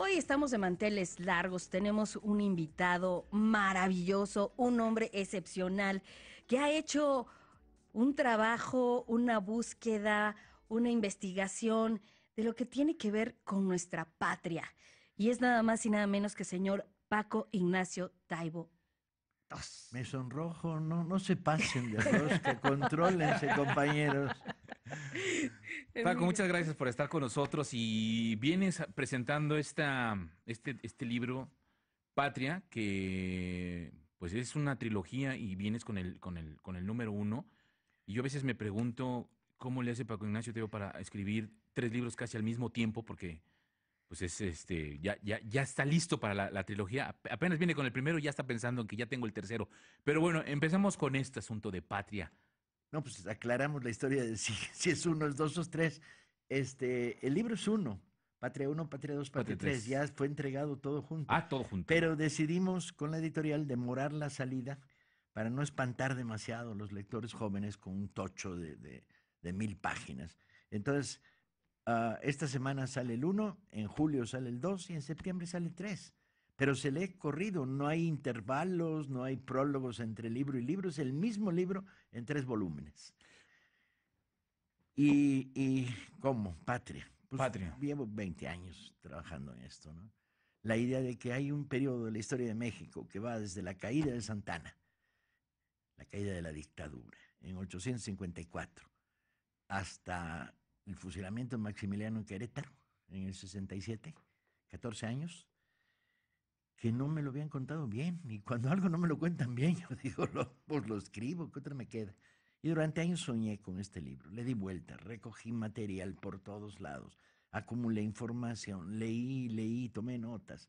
Hoy estamos de manteles largos, tenemos un invitado maravilloso, un hombre excepcional que ha hecho un trabajo, una búsqueda, una investigación de lo que tiene que ver con nuestra patria. Y es nada más y nada menos que señor Paco Ignacio Taibo Me sonrojo, no, no se pasen de rosca, contrólense, compañeros. Paco, muchas gracias por estar con nosotros y vienes presentando esta, este, este libro, Patria, que pues es una trilogía y vienes con el, con el, con el número uno. Y yo a veces me pregunto cómo le hace Paco Ignacio Teo para escribir tres libros casi al mismo tiempo, porque pues es este, ya, ya, ya está listo para la, trilogía. Apenas viene con el primero, ya está pensando en que ya tengo el tercero. Pero bueno, empezamos con este asunto de Patria. No, pues aclaramos la historia de si, es uno, es dos, o tres. Este, el libro es uno, Patria 1, Patria 2, Patria, 3. Ya fue entregado todo junto. Ah, todo junto. Pero decidimos con la editorial demorar la salida para no espantar demasiado a los lectores jóvenes con un tocho de, mil páginas. Entonces, ah, esta semana sale el 1, en julio sale el 2 y en septiembre sale el 3 pero se lee corrido, no hay intervalos, no hay prólogos entre libro y libro, es el mismo libro en tres volúmenes. Y, ¿cómo? Patria. Pues, Patria. Llevo 20 años trabajando en esto, ¿no? La idea de que hay un periodo de la historia de México que va desde la caída de Santana, la caída de la dictadura, en 854, hasta el fusilamiento de Maximiliano en Querétaro, en el 67, 14 años, que no me lo habían contado bien. Y cuando algo no me lo cuentan bien, yo digo, pues lo escribo, ¿qué otra me queda? Y durante años soñé con este libro, le di vuelta, recogí material por todos lados, acumulé información, leí, leí, tomé notas.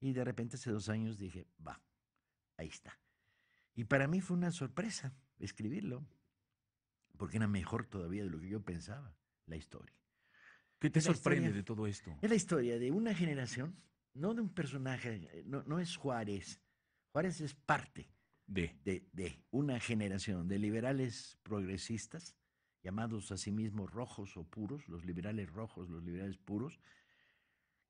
Y de repente hace dos años dije, va, ahí está. Y para mí fue una sorpresa escribirlo, porque era mejor todavía de lo que yo pensaba, la historia. ¿Qué te sorprende de todo esto? Es la historia de una generación no de un personaje, eh, no, es Juárez. Juárez es parte de. una generación de liberales progresistas, llamados a sí mismos rojos o puros, los liberales rojos, los liberales puros,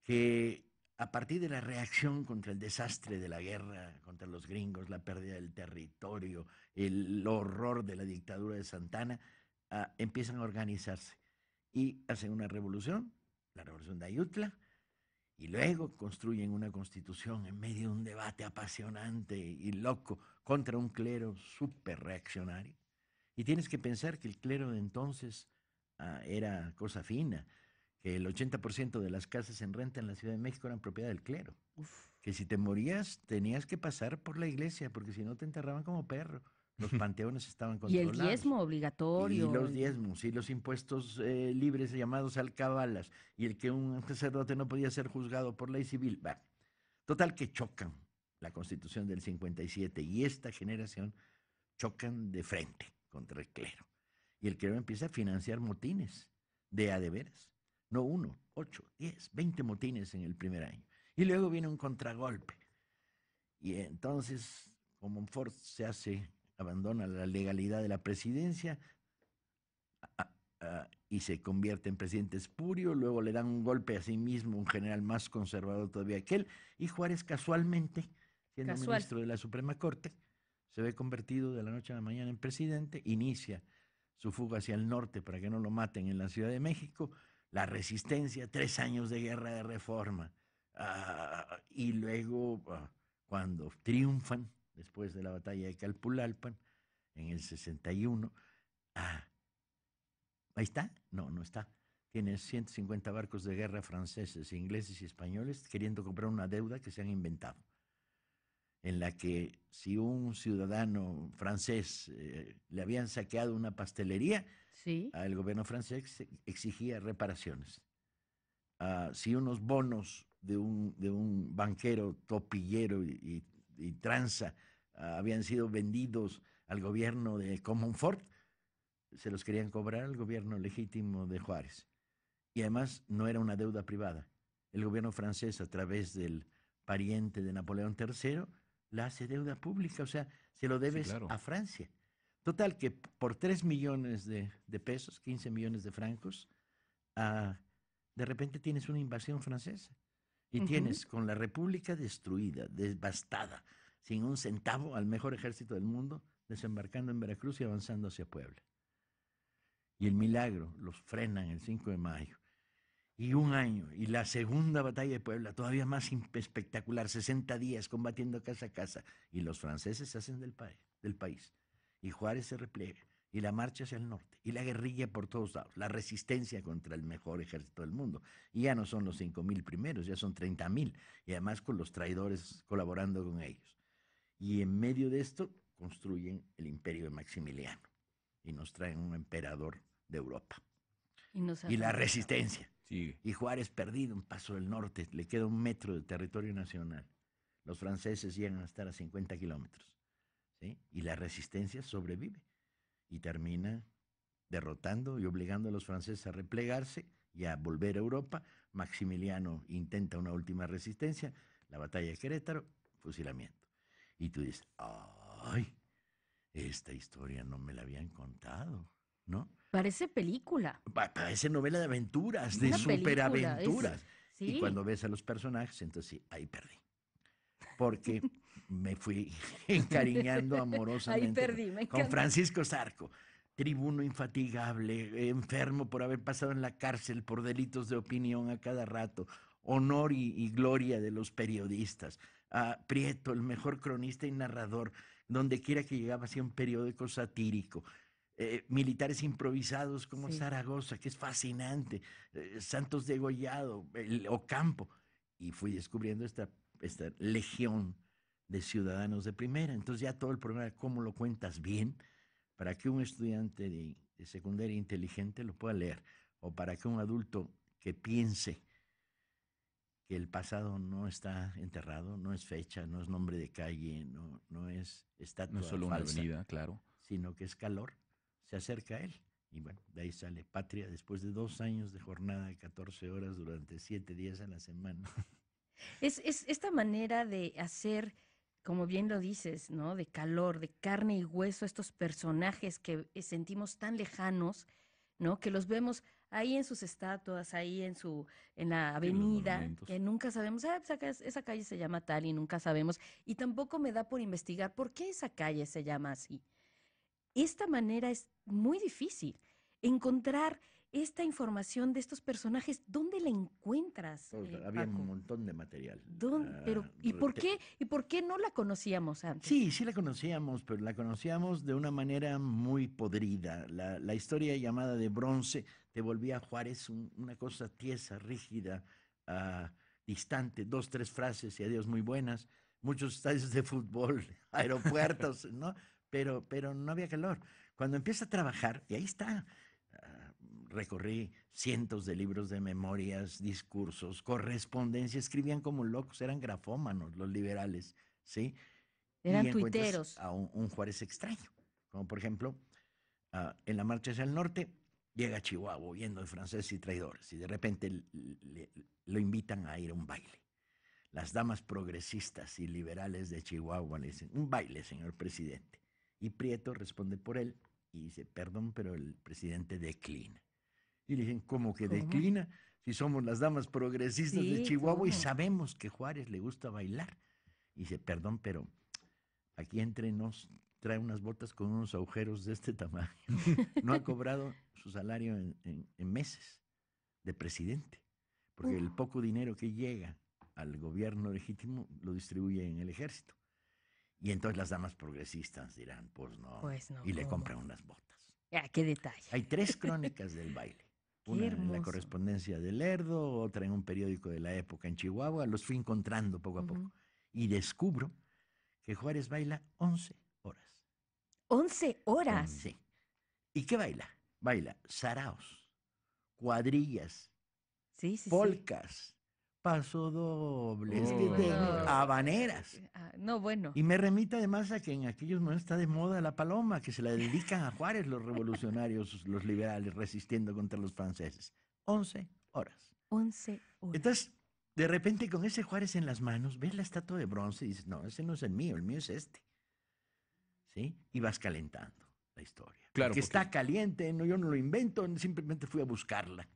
que a partir de la reacción contra el desastre de la guerra, contra los gringos, la pérdida del territorio, el horror de la dictadura de Santana, ah, empiezan a organizarse y hacen una revolución, la revolución de Ayutla, y luego construyen una constitución en medio de un debate apasionante y loco contra un clero súper reaccionario. Y tienes que pensar que el clero de entonces ah, era cosa fina, que el 80% de las casas en renta en la Ciudad de México eran propiedad del clero. Que si te morías tenías que pasar por la iglesia, porque si no te enterraban como perro. Los panteones estaban controlados. Y el diezmo obligatorio. Y los diezmos, y los impuestos eh, libres llamados alcabalas, y el que un sacerdote no podía ser juzgado por ley civil. Total que chocan la constitución del 57 y esta generación chocan de frente contra el clero. Y el clero empieza a financiar motines de a adeveras. No uno, ocho, diez, veinte motines en el primer año. Y luego viene un contragolpe. Y entonces, como un Ford se hace abandona la legalidad de la presidencia y se convierte en presidente espurio, luego le dan un golpe a sí mismo, un general más conservador todavía que él, y Juárez casualmente, siendo ministro de la Suprema Corte, se ve convertido de la noche a la mañana en presidente, inicia su fuga hacia el norte para que no lo maten en la Ciudad de México, la resistencia, tres años de guerra de reforma, ah, y luego ah, cuando triunfan, después de la batalla de Calpulalpan, en el 61. Ah, ahí está. No, no está. Tiene 150 barcos de guerra franceses, ingleses y españoles queriendo comprar una deuda que se han inventado, en la que si un ciudadano francés eh, le habían saqueado una pastelería, sí. al gobierno francés exigía reparaciones. Ah, si unos bonos de un, banquero topillero y, y y tranza ah, habían sido vendidos al gobierno de Comonfort, se los querían cobrar al gobierno legítimo de Juárez. Y además no era una deuda privada. El gobierno francés, a través del pariente de Napoleón III, la hace deuda pública, o sea, se lo debes a Francia. Total, que por 3 millones de, pesos, 15 millones de francos, ah, de repente tienes una invasión francesa. Y tienes con la República destruida, devastada, sin un centavo al mejor ejército del mundo, desembarcando en Veracruz y avanzando hacia Puebla. Y el milagro los frenan el 5 de mayo. Y un año, y la segunda batalla de Puebla, todavía más espectacular, 60 días combatiendo casa a casa. Y los franceses se hacen del, del país. Y Juárez se repliega y la marcha hacia el norte, y la guerrilla por todos lados, la resistencia contra el mejor ejército del mundo. Y ya no son los 5.000 primeros, ya son 30.000, y además con los traidores colaborando con ellos. Y en medio de esto construyen el imperio de Maximiliano, y nos traen un emperador de Europa. Y, la resistencia. Y Juárez perdido, un paso del norte, le queda un metro de territorio nacional. Los franceses llegan a estar a 50 kilómetros. Y la resistencia sobrevive y termina derrotando y obligando a los franceses a replegarse y a volver a Europa. Maximiliano intenta una última resistencia, la batalla de Querétaro, fusilamiento. Y tú dices, ay, esta historia no me la habían contado, ¿no? Parece película. parece novela de aventuras, de superaventuras. Y cuando ves a los personajes, entonces sí, ahí perdí porque me fui encariñando amorosamente con Francisco Sarco, tribuno infatigable, enfermo por haber pasado en la cárcel por delitos de opinión a cada rato, honor y, gloria de los periodistas. Prieto, el mejor cronista y narrador, donde quiera que llegaba hacía un periódico satírico. Eh, militares improvisados como Zaragoza, que es fascinante, eh, Santos degollado, el Ocampo. Y fui descubriendo esta esta legión de ciudadanos de primera. Entonces ya todo el problema cómo lo cuentas bien, para que un estudiante de, secundaria inteligente lo pueda leer, o para que un adulto que piense que el pasado no está enterrado, no es fecha, no es nombre de calle, no, no es estatua no solo una avenida, claro. sino que es calor, se acerca a él. Y bueno, de ahí sale Patria después de dos años de jornada de 14 horas durante siete días a la semana. Es, esta manera de hacer, como bien lo dices, ¿no? De calor, de carne y hueso, estos personajes que eh, sentimos tan lejanos, ¿no? Que los vemos ahí en sus estatuas, ahí en su, en la avenida, que nunca sabemos, ah, esa, pues esa calle se llama tal y nunca sabemos, y tampoco me da por investigar por qué esa calle se llama así. Esta manera es muy difícil encontrar esta información de estos personajes, ¿dónde la encuentras? Eh, había un montón de material. Ah, pero, ¿y, por qué, ¿Y por qué no la conocíamos antes? Sí, sí la conocíamos, pero la conocíamos de una manera muy podrida. La, historia llamada de bronce te volvía a Juárez una cosa tiesa, rígida, ah, distante, dos, tres frases y adiós muy buenas, muchos estadios de fútbol, aeropuertos, ¿no? Pero, pero no había calor. Cuando empieza a trabajar, y ahí está, Recorrí cientos de libros de memorias, discursos, correspondencia, escribían como locos, eran grafómanos los liberales, ¿sí? Eran tuiteros. A un, Juárez extraño, como por ejemplo, ah, en la marcha hacia el norte, llega Chihuahua viendo de franceses y traidores, y de repente lo invitan a ir a un baile. Las damas progresistas y liberales de Chihuahua le dicen, un baile, señor presidente. Y Prieto responde por él y dice, perdón, pero el presidente declina. Y le dicen ¿cómo que declina? Si somos las damas progresistas de Chihuahua y sabemos que Juárez le gusta bailar. Y dice, perdón, pero aquí entre nos trae unas botas con unos agujeros de este tamaño. No ha cobrado su salario en, meses de presidente, porque el poco dinero que llega al gobierno legítimo lo distribuye en el ejército. Y entonces las damas progresistas dirán, pues no, pues y le compran unas botas. Ah, qué detalle. Hay tres crónicas del baile una en la correspondencia de Lerdo, otra en un periódico de la época en Chihuahua, los fui encontrando poco a poco. Y descubro que Juárez baila 11 horas. ¿11 horas? Sí. ¿Y qué baila? Baila saraos, cuadrillas, sí, polcas, paso doble, que de habaneras. Ah, no, bueno. Y me remite además a que en aquellos momentos está de moda la paloma, que se la dedican a Juárez los revolucionarios, los liberales, resistiendo contra los franceses. Once horas. Once horas. Entonces, de repente con ese Juárez en las manos, ves la estatua de bronce y dices, no, ese no es el mío, el mío es este. ¿Sí? Y vas calentando la historia. Claro. Que porque... está caliente, no, yo no lo invento, simplemente fui a buscarla.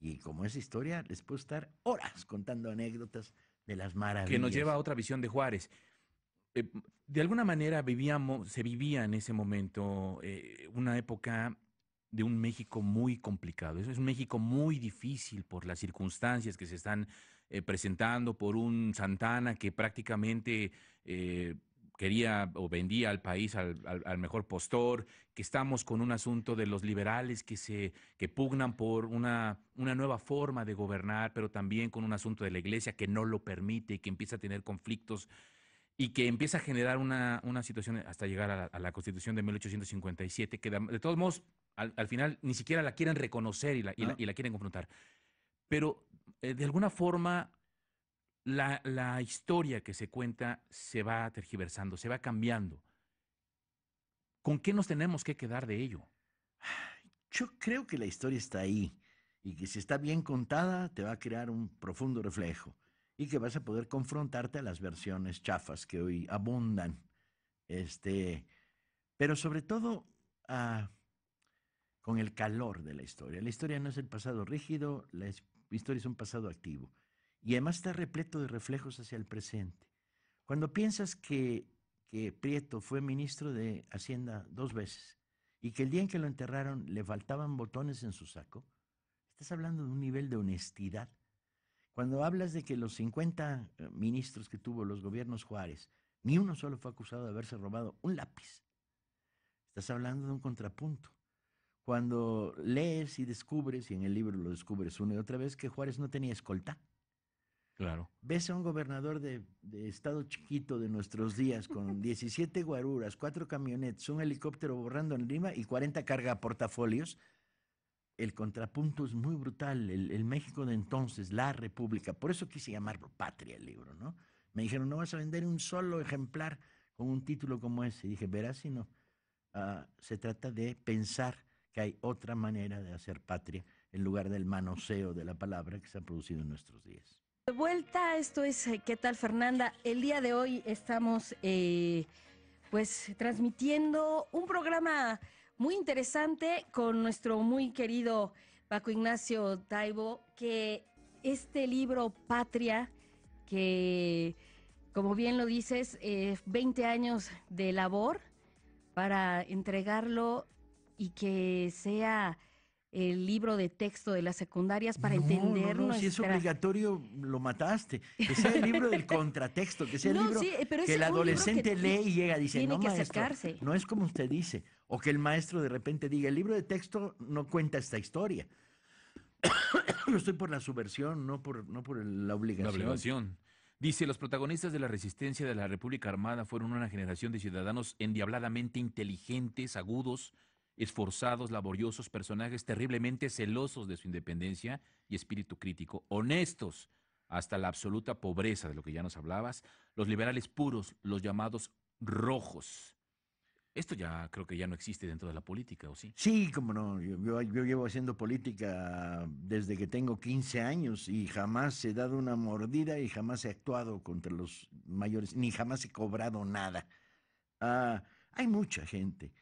Y como es historia, les puedo estar horas contando anécdotas de las maravillas. Que nos lleva a otra visión de Juárez. Eh, de alguna manera vivíamos, se vivía en ese momento eh, una época de un México muy complicado. es un México muy difícil por las circunstancias que se están eh, presentando, por un Santana que prácticamente quería o vendía al país al, mejor postor, que estamos con un asunto de los liberales que se que pugnan por una, una nueva forma de gobernar, pero también con un asunto de la iglesia que no lo permite y que empieza a tener conflictos y que empieza a generar una, una situación hasta llegar a la, Constitución de 1857, que de, todos modos, al, final ni siquiera la quieren reconocer y la, ah. quieren confrontar. Pero eh, de alguna forma la, historia que se cuenta se va tergiversando, se va cambiando. ¿Con qué nos tenemos que quedar de ello? Yo creo que la historia está ahí y que si está bien contada te va a crear un profundo reflejo y que vas a poder confrontarte a las versiones chafas que hoy abundan. Este, pero sobre todo ah, con el calor de la historia. La historia no es el pasado rígido, la historia es un pasado activo. Y además está repleto de reflejos hacia el presente. Cuando piensas que, Prieto fue ministro de Hacienda dos veces y que el día en que lo enterraron le faltaban botones en su saco, estás hablando de un nivel de honestidad. Cuando hablas de que los 50 eh, ministros que tuvo los gobiernos Juárez, ni uno solo fue acusado de haberse robado un lápiz. Estás hablando de un contrapunto. Cuando lees y descubres, y en el libro lo descubres una y otra vez, que Juárez no tenía escolta, Claro. Ves a un gobernador de, estado chiquito de nuestros días con 17 guaruras, cuatro camionetes, un helicóptero borrando en Lima y 40 carga portafolios. El contrapunto es muy brutal. El, México de entonces, la República. Por eso quise llamarlo Patria el libro, ¿no? Me dijeron, no vas a vender un solo ejemplar con un título como ese. Y dije, verás si no. Ah, se trata de pensar que hay otra manera de hacer patria en lugar del manoseo de la palabra que se ha producido en nuestros días. De vuelta, esto es eh, ¿Qué tal Fernanda? El día de hoy estamos eh, pues transmitiendo un programa muy interesante con nuestro muy querido Paco Ignacio Taibo, que este libro Patria, que como bien lo dices, eh, 20 años de labor para entregarlo y que sea el libro de texto de las secundarias para entenderlo entender. No, no, si es obligatorio, lo mataste. Que sea el libro del contratexto, que sea el libro que el adolescente lee y llega dice, no, no es como usted dice. O que el maestro de repente diga, el libro de texto no cuenta esta historia. Yo estoy por la subversión, no por, no por la obligación. La obligación. Dice, los protagonistas de la resistencia de la República Armada fueron una generación de ciudadanos endiabladamente inteligentes, agudos, esforzados, laboriosos, personajes terriblemente celosos de su independencia y espíritu crítico, honestos hasta la absoluta pobreza de lo que ya nos hablabas, los liberales puros, los llamados rojos. Esto ya creo que ya no existe dentro de la política, ¿o sí? Sí, como no. Yo, llevo haciendo política desde que tengo 15 años y jamás he dado una mordida y jamás he actuado contra los mayores, ni jamás he cobrado nada. Ah, hay mucha gente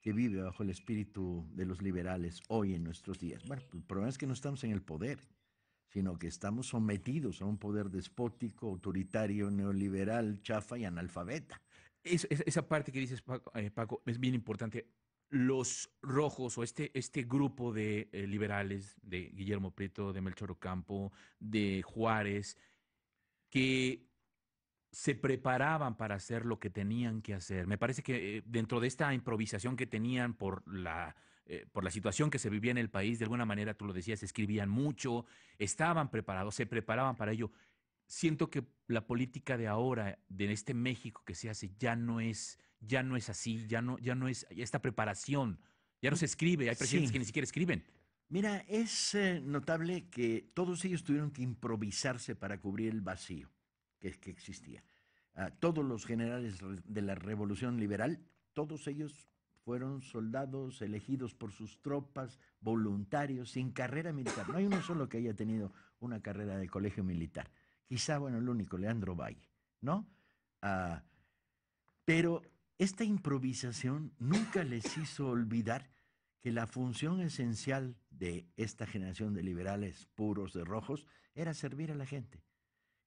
que vive bajo el espíritu de los liberales hoy en nuestros días. Bueno, el problema es que no estamos en el poder, sino que estamos sometidos a un poder despótico, autoritario, neoliberal, chafa y analfabeta. esa parte que dices, eh, Paco, es bien importante. Los rojos o este, este grupo de eh, liberales, de Guillermo Prieto, de Melchor Ocampo, de Juárez, que se preparaban para hacer lo que tenían que hacer. Me parece que eh, dentro de esta improvisación que tenían por la, eh, por la situación que se vivía en el país, de alguna manera, tú lo decías, escribían mucho, estaban preparados, se preparaban para ello. Siento que la política de ahora, de este México que se hace, ya no es, ya no es así, ya no, ya no es esta preparación, ya no se escribe, hay presidentes que ni siquiera escriben. Mira, es eh, notable que todos ellos tuvieron que improvisarse para cubrir el vacío que, existía. Ah, todos los generales de la Revolución Liberal, todos ellos fueron soldados elegidos por sus tropas, voluntarios, sin carrera militar. No hay uno solo que haya tenido una carrera de colegio militar. Quizá, bueno, el único, Leandro Valle, ¿no? Ah, pero esta improvisación nunca les hizo olvidar que la función esencial de esta generación de liberales puros de rojos era servir a la gente.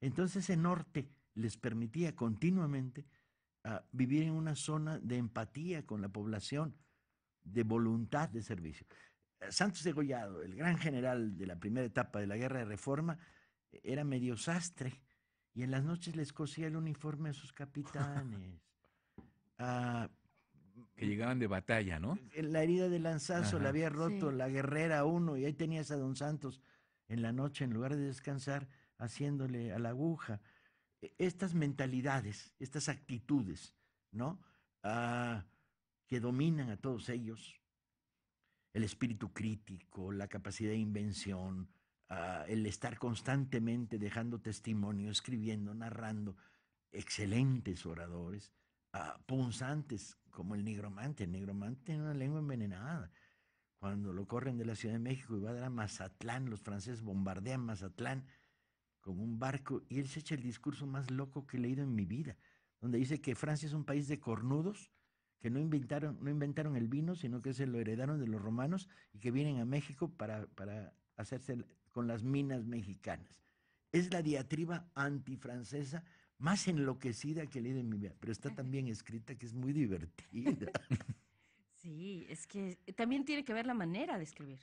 Entonces ese norte les permitía continuamente ah, vivir en una zona de empatía con la población, de voluntad de servicio. Santos de Gollado, el gran general de la primera etapa de la Guerra de Reforma, era medio sastre y en las noches les cosía el uniforme a sus capitanes. Ah, que llegaban de batalla, ¿no? La herida de lanzazo la había roto la guerrera uno y ahí tenías a don Santos en la noche, en lugar de descansar, haciéndole a la aguja. E, estas mentalidades, estas actitudes, ¿no? Ah, que dominan a todos ellos. El espíritu crítico, la capacidad de invención, ah, el estar constantemente dejando testimonio, escribiendo, narrando. Excelentes oradores, ah, punzantes, como el nigromante. El nigromante tiene una lengua envenenada cuando lo corren de la Ciudad de México y va a dar a Mazatlán, los franceses bombardean Mazatlán, con un barco y él se echa el discurso más loco que he leído en mi vida, donde dice que Francia es un país de cornudos, que no inventaron, no inventaron el vino, sino que se lo heredaron de los romanos y que vienen a México para, para hacerse con las minas mexicanas. Es la diatriba antifrancesa más enloquecida que he leído en mi vida, pero está tan bien escrita que es muy divertida. Sí, es que también tiene que ver la manera de escribir.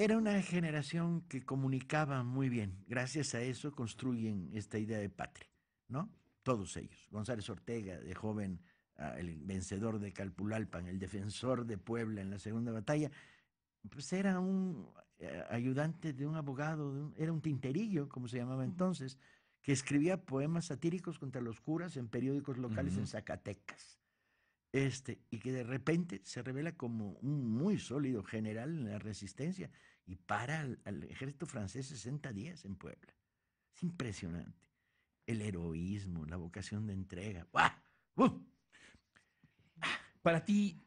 Era una generación que comunicaba muy bien. Gracias a eso construyen esta idea de patria, ¿no? Todos ellos. González Ortega, de joven, ah, el vencedor de Calpulalpan, el defensor de Puebla en la Segunda Batalla, pues era un eh, ayudante de un abogado, era un tinterillo, como se llamaba entonces, que escribía poemas satíricos contra los curas en periódicos locales en Zacatecas. Este, y que de repente se revela como un muy sólido general en la resistencia y para el ejército francés 60 días en Puebla. Es impresionante. El heroísmo, la vocación de entrega. Para ti,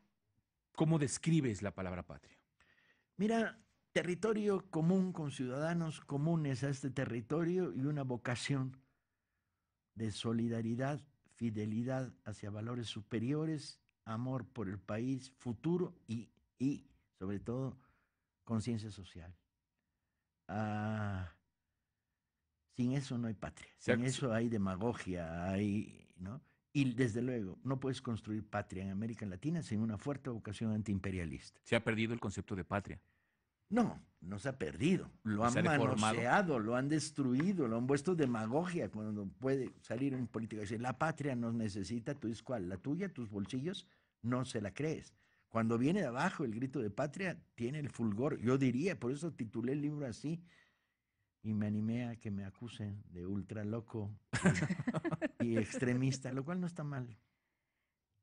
¿cómo describes la palabra patria? Mira, territorio común con ciudadanos comunes a este territorio y una vocación de solidaridad, fidelidad hacia valores superiores, amor por el país, futuro y, y sobre todo, conciencia social. Ah, sin eso no hay patria, sin eso hay demagogia, hay, ¿no? Y desde luego, no puedes construir patria en América Latina sin una fuerte vocación antiimperialista. ¿Se ha perdido el concepto de patria? No, no se ha perdido. Lo han manoseado, lo han destruido, lo han puesto demagogia. Cuando puede salir un político y decir, la patria nos necesita, tú dices, ¿cuál? ¿La tuya? ¿Tus bolsillos? No se la crees. Cuando viene de abajo el grito de patria, tiene el fulgor. Yo diría, por eso titulé el libro así, y me animé a que me acusen de ultra loco y extremista, lo cual no está mal.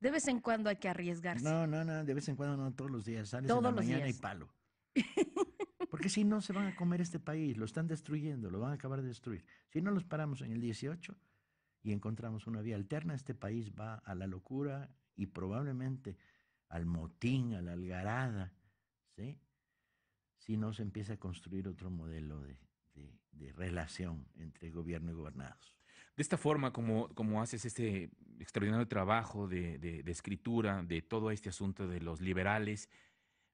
De vez en cuando hay que arriesgarse. No, no, no, de vez en cuando no, todos los días. Sales todos en la mañana y palo. Porque si no, se van a comer este país, lo están destruyendo, lo van a acabar de destruir. Si no los paramos en el 18 y encontramos una vía alterna, este país va a la locura y probablemente al motín, a la algarada, ¿sí? Si no se empieza a construir otro modelo de, relación entre gobierno y gobernados. De esta forma, como, como haces este extraordinario trabajo de, escritura de todo este asunto de los liberales,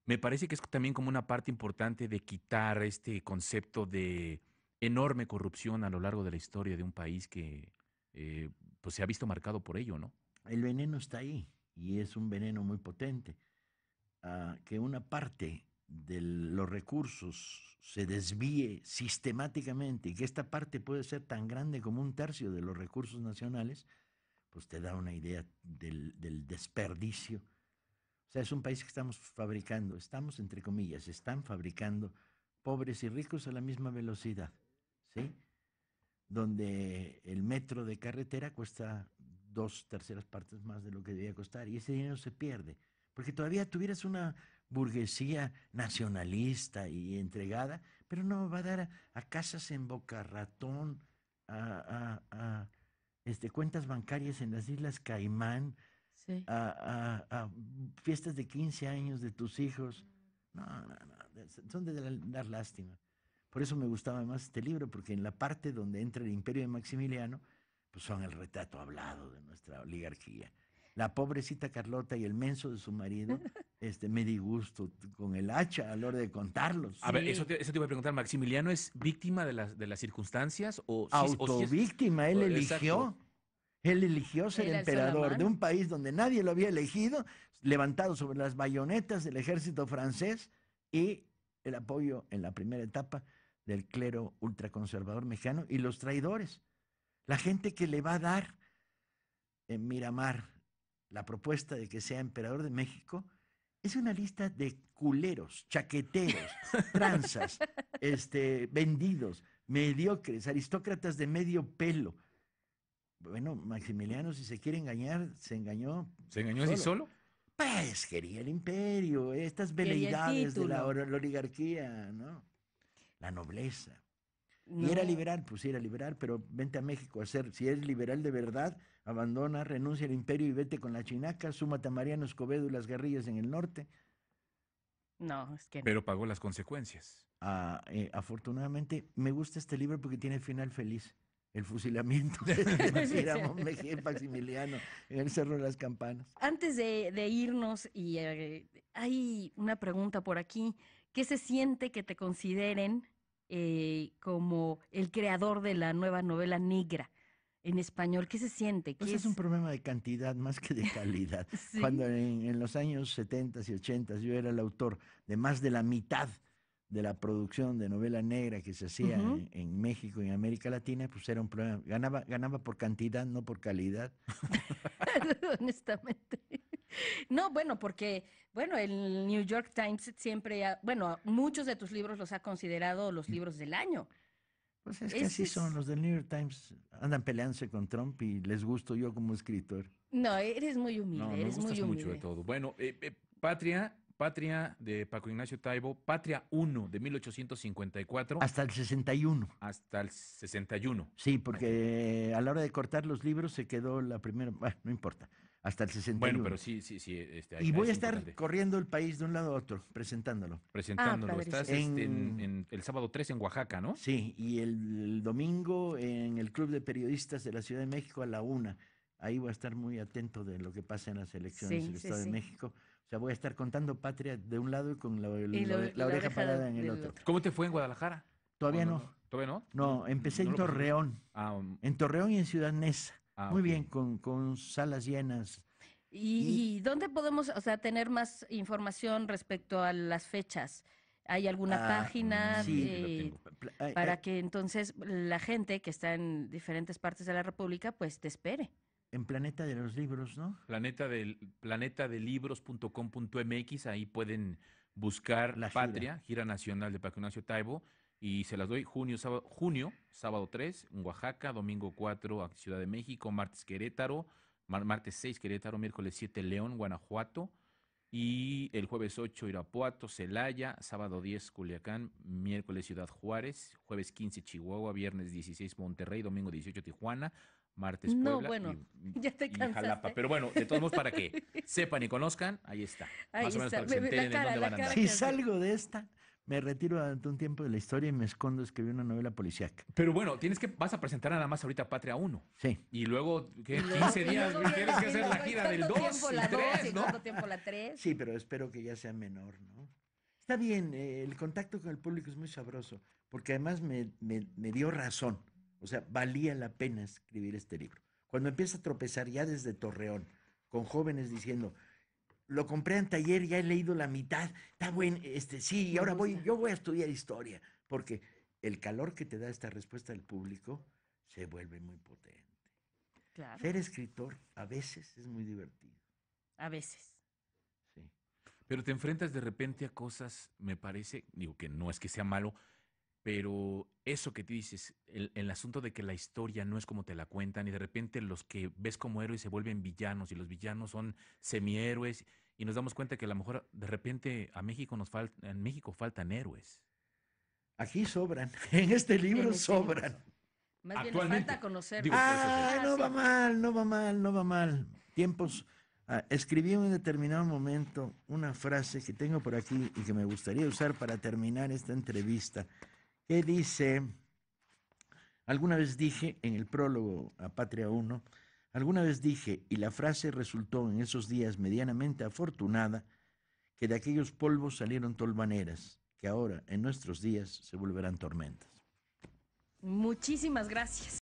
me parece que es también como una parte importante de quitar este concepto de enorme corrupción a lo largo de la historia de un país que eh, pues se ha visto marcado por ello, ¿no? El veneno está ahí y es un veneno muy potente, ah, que una parte de los recursos se desvíe sistemáticamente y que esta parte puede ser tan grande como un tercio de los recursos nacionales, pues te da una idea del, del desperdicio. O sea, es un país que estamos fabricando, estamos entre comillas, están fabricando pobres y ricos a la misma velocidad, ¿sí? Donde el metro de carretera cuesta dos terceras partes más de lo que debía costar. Y ese dinero se pierde. Porque todavía tuvieras una burguesía nacionalista y entregada, pero no va a dar a, casas en Boca Ratón, a, este, cuentas bancarias en las Islas Caimán, a, fiestas de 15 años de tus hijos. No, no, no, son de dar lástima. Por eso me gustaba más este libro, porque en la parte donde entra el imperio de Maximiliano, pues, son el retrato hablado de nuestra oligarquía. La pobrecita Carlota y el menso de su marido, este, me gusto con el hacha a la hora de contarlos. A ver, eso te, iba a preguntar, ¿Maximiliano es víctima de las, de las circunstancias? o Autovíctima, él oh, eligió. Él eligió ser emperador de un país donde nadie lo había elegido, levantado sobre las bayonetas del ejército francés y el apoyo en la primera etapa del clero ultraconservador mexicano y los traidores. La gente que le va a dar en Miramar la propuesta de que sea emperador de México es una lista de culeros, chaqueteros, tranzas, este, vendidos, mediocres, aristócratas de medio pelo. Bueno, Maximiliano, si se quiere engañar, se engañó. ¿Se engañó solo. así solo? Pues quería el imperio, estas veleidades de la, oligarquía, La nobleza. Y era liberal, pues sí, era liberal, pero vente a México a hacer, si eres liberal de verdad, abandona, renuncia al imperio y vete con la chinaca, súmate a Mariano Escobedo y las guerrillas en el norte. No, es que Pero pagó las consecuencias. Ah, eh, afortunadamente, me gusta este libro porque tiene final feliz. El fusilamiento de Maximiliano Maximiliano en el Cerro de las Campanas. Antes de, irnos, y eh, hay una pregunta por aquí. ¿Qué se siente que te consideren eh, como el creador de la nueva novela negra en español. ¿Qué se siente? es? un problema de cantidad más que de calidad. Cuando en, los años 70 y 80 yo era el autor de más de la mitad de la producción de novela negra que se hacía en, México y en América Latina, pues era un problema. Ganaba, ganaba por cantidad, no por calidad. Honestamente. No, bueno, porque, bueno, el New York Times siempre, ha, bueno, muchos de tus libros los ha considerado los mm. libros del año. Pues es que así son, los del New York Times andan peleándose con Trump y les gusto yo como escritor. No, eres muy humilde, no, me eres muy humilde. mucho de todo. Bueno, eh, eh, Patria, Patria de Paco Ignacio Taibo, Patria 1 de 1854. Hasta el 61. Hasta el 61. Sí, porque a la hora de cortar los libros se quedó la primera, bueno, no importa hasta el 61. Bueno, pero sí, sí, sí. Este, y voy a estar corriendo el país de un lado a otro, presentándolo. Presentándolo. Ah, Estás este, en, el sábado 3 en Oaxaca, ¿no? Sí, y el, domingo en el Club de Periodistas de la Ciudad de México a la una. Ahí voy a estar muy atento de lo que pasa en las elecciones en la Estado de México. O sea, voy a estar contando patria de un lado y con la, oreja parada en el otro. ¿Cómo te fue en Guadalajara? Todavía no. ¿Todavía no? No, empecé en Torreón. Ah, um. en Torreón y en Ciudad Neza. Ah, Muy bien, con, salas llenas. ¿Y, dónde podemos o sea, tener más información respecto a las fechas? ¿Hay alguna ah, página sí, eh, eh, para eh. que entonces la gente que está en diferentes partes de la República pues te espere? En Planeta de los Libros, ¿no? Planeta del, planetadelibros.com.mx, ahí pueden buscar la Patria, gira. nacional de Paco Taibo, y se las doy junio, sábado, junio, sábado 3, en Oaxaca, domingo 4, Ciudad de México, martes Querétaro, martes 6, Querétaro, miércoles 7, León, Guanajuato, y el jueves 8, Irapuato, Celaya, sábado 10, Culiacán, miércoles Ciudad Juárez, jueves 15, Chihuahua, viernes 16, Monterrey, domingo 18, Tijuana, martes Puebla ya te Pero bueno, de todos modos, para que sepan y conozcan, ahí está. Ahí Más o menos para que se enteren de dónde van a andar. Si salgo de esta, me retiro durante un tiempo de la historia y me escondo a escribir una novela policíaca. Pero bueno, tienes que, vas a presentar nada más ahorita Patria 1. Sí. Y luego, ¿qué? 15 días, tienes que hacer la gira del 2 y 3, ¿no? tiempo la 3. Sí, pero espero que ya sea menor, ¿no? Está bien, eh, el contacto con el público es muy sabroso, porque además me, me, me dio razón. O sea, valía la pena escribir este libro. Cuando empieza a tropezar ya desde Torreón, con jóvenes diciendo, lo compré en taller, ya he leído la mitad, está bueno, este, sí, y ahora voy, yo voy a estudiar historia, porque el calor que te da esta respuesta del público se vuelve muy potente. Ser escritor a veces es muy divertido. A veces. Sí. Pero te enfrentas de repente a cosas, me parece, digo que no es que sea malo, pero eso que tú dices, el, asunto de que la historia no es como te la cuentan y de repente los que ves como héroes se vuelven villanos y los villanos son semihéroes y nos damos cuenta que a lo mejor de repente a México nos falta, en México faltan héroes. Aquí sobran, en este libro sobran. Más bien falta conocer. no va mal, no va mal, no va mal. Tiempos. Ah, escribí en un determinado momento una frase que tengo por aquí y que me gustaría usar para terminar esta entrevista que dice, alguna vez dije en el prólogo a Patria 1, alguna vez dije, y la frase resultó en esos días medianamente afortunada, que de aquellos polvos salieron tolvaneras, que ahora en nuestros días se volverán tormentas. Muchísimas gracias.